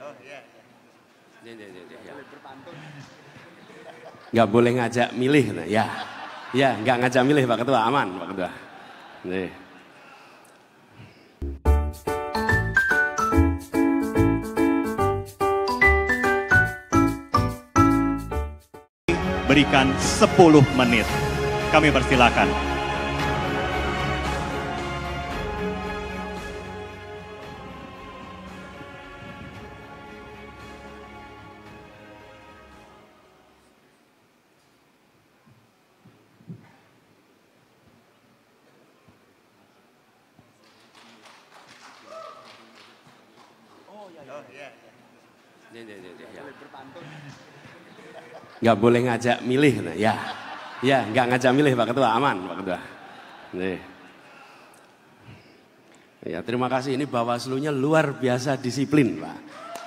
Oh Ya, ya, ya, ya. Nggak boleh ngajak milih, nah, ya. Ya, nggak ngajak milih Pak Ketua, aman Pak Ketua. Nih. Berikan 10 menit. Kami persilakan. Ya, Nggak boleh ngajak milih, nah, ya. Ya, gak ngajak milih Pak Ketua, aman Pak Ketua. Nih. Ya, terima kasih ini Bawaslu-nya luar biasa disiplin, Pak.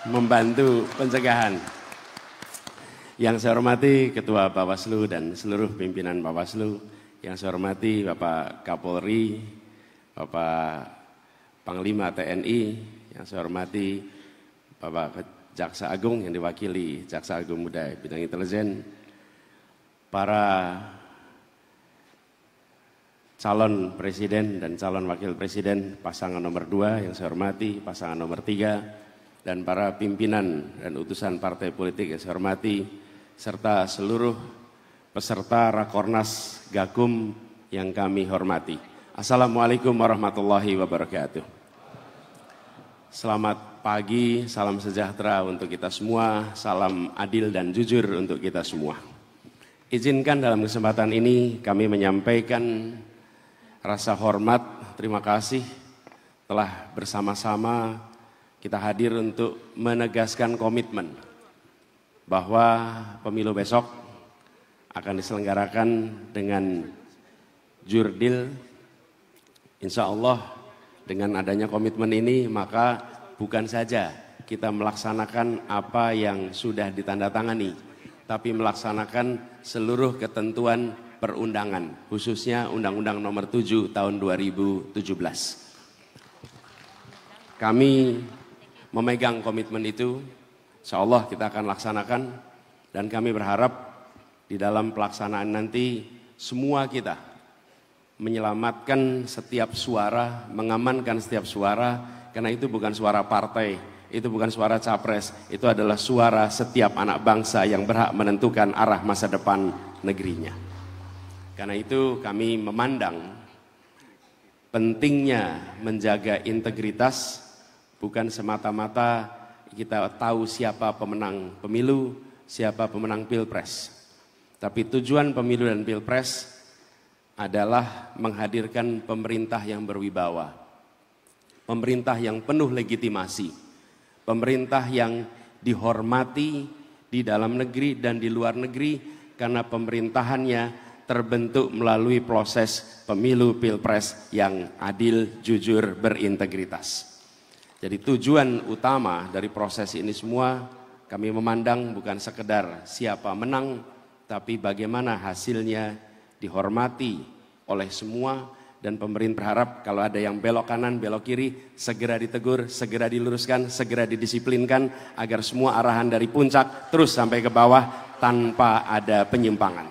Membantu pencegahan. Yang saya hormati Ketua Bawaslu dan seluruh pimpinan Bawaslu, yang saya hormati Bapak Kapolri, Bapak Panglima TNI, yang saya hormati Bapak Jaksa Agung yang diwakili Jaksa Agung Muda ya, bidang intelijen, para calon presiden dan calon wakil presiden pasangan nomor dua yang saya hormati, pasangan nomor tiga, dan para pimpinan dan utusan partai politik yang saya hormati, serta seluruh peserta Rakornas Gakum yang kami hormati. Assalamualaikum warahmatullahi wabarakatuh. Selamat pagi, salam sejahtera untuk kita semua, salam adil dan jujur untuk kita semua. Izinkan dalam kesempatan ini kami menyampaikan rasa hormat, terima kasih telah bersama-sama kita hadir untuk menegaskan komitmen bahwa pemilu besok akan diselenggarakan dengan jurdil. Insya Allah dengan adanya komitmen ini maka bukan saja kita melaksanakan apa yang sudah ditandatangani, tapi melaksanakan seluruh ketentuan perundangan, khususnya Undang-Undang Nomor 7 Tahun 2017. Kami memegang komitmen itu, insya Allah kita akan laksanakan, dan kami berharap di dalam pelaksanaan nanti semua kita menyelamatkan setiap suara, mengamankan setiap suara, karena itu bukan suara partai, itu bukan suara capres, itu adalah suara setiap anak bangsa yang berhak menentukan arah masa depan negerinya. Karena itu kami memandang pentingnya menjaga integritas bukan semata-mata kita tahu siapa pemenang pemilu, siapa pemenang pilpres. Tapi tujuan pemilu dan pilpres adalah menghadirkan pemerintah yang berwibawa pemerintah yang penuh legitimasi, pemerintah yang dihormati di dalam negeri dan di luar negeri karena pemerintahannya terbentuk melalui proses pemilu pilpres yang adil, jujur, berintegritas. Jadi tujuan utama dari proses ini semua kami memandang bukan sekedar siapa menang, tapi bagaimana hasilnya dihormati oleh semua dan pemerintah berharap kalau ada yang belok kanan, belok kiri, segera ditegur, segera diluruskan, segera didisiplinkan agar semua arahan dari puncak terus sampai ke bawah tanpa ada penyimpangan.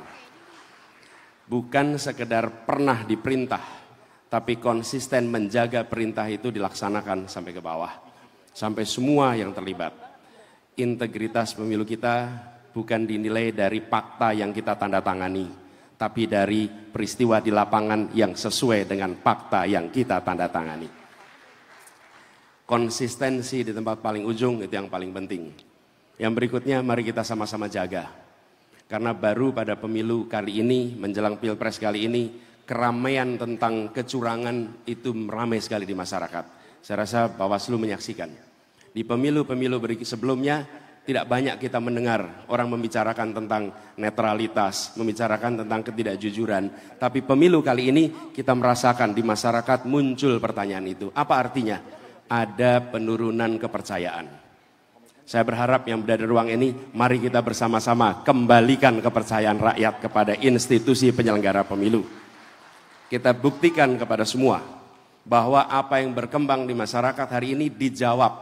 Bukan sekedar pernah diperintah, tapi konsisten menjaga perintah itu dilaksanakan sampai ke bawah. Sampai semua yang terlibat. Integritas pemilu kita bukan dinilai dari fakta yang kita tanda tangani, tapi dari peristiwa di lapangan yang sesuai dengan fakta yang kita tanda tangani. Konsistensi di tempat paling ujung itu yang paling penting. Yang berikutnya mari kita sama-sama jaga. Karena baru pada pemilu kali ini, menjelang pilpres kali ini, keramaian tentang kecurangan itu ramai sekali di masyarakat. Saya rasa Bawaslu menyaksikan. Di pemilu-pemilu sebelumnya tidak banyak kita mendengar orang membicarakan tentang netralitas, membicarakan tentang ketidakjujuran. Tapi pemilu kali ini kita merasakan di masyarakat muncul pertanyaan itu. Apa artinya? Ada penurunan kepercayaan. Saya berharap yang berada di ruang ini, mari kita bersama-sama kembalikan kepercayaan rakyat kepada institusi penyelenggara pemilu. Kita buktikan kepada semua bahwa apa yang berkembang di masyarakat hari ini dijawab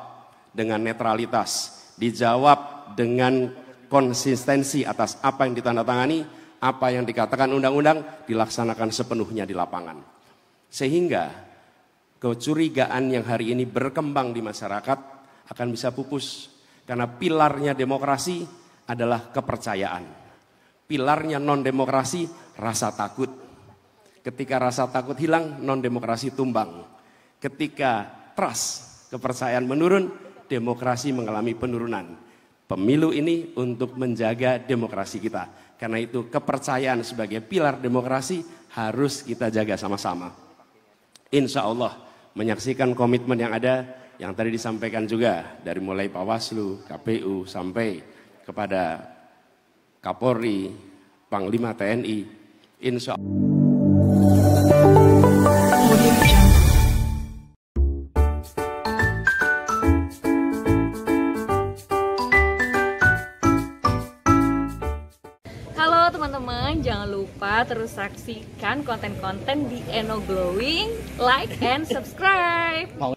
dengan netralitas, dijawab dengan konsistensi atas apa yang ditandatangani, apa yang dikatakan undang-undang dilaksanakan sepenuhnya di lapangan. Sehingga kecurigaan yang hari ini berkembang di masyarakat akan bisa pupus karena pilarnya demokrasi adalah kepercayaan. Pilarnya non-demokrasi rasa takut. Ketika rasa takut hilang, non-demokrasi tumbang. Ketika trust, kepercayaan menurun, demokrasi mengalami penurunan. Pemilu ini untuk menjaga demokrasi kita. Karena itu kepercayaan sebagai pilar demokrasi harus kita jaga sama-sama. Insya Allah menyaksikan komitmen yang ada yang tadi disampaikan juga dari mulai Pak Waslu, KPU sampai kepada Kapolri, Panglima TNI. Insya Allah. teman-teman, jangan lupa terus saksikan konten-konten di Eno Glowing, like and subscribe.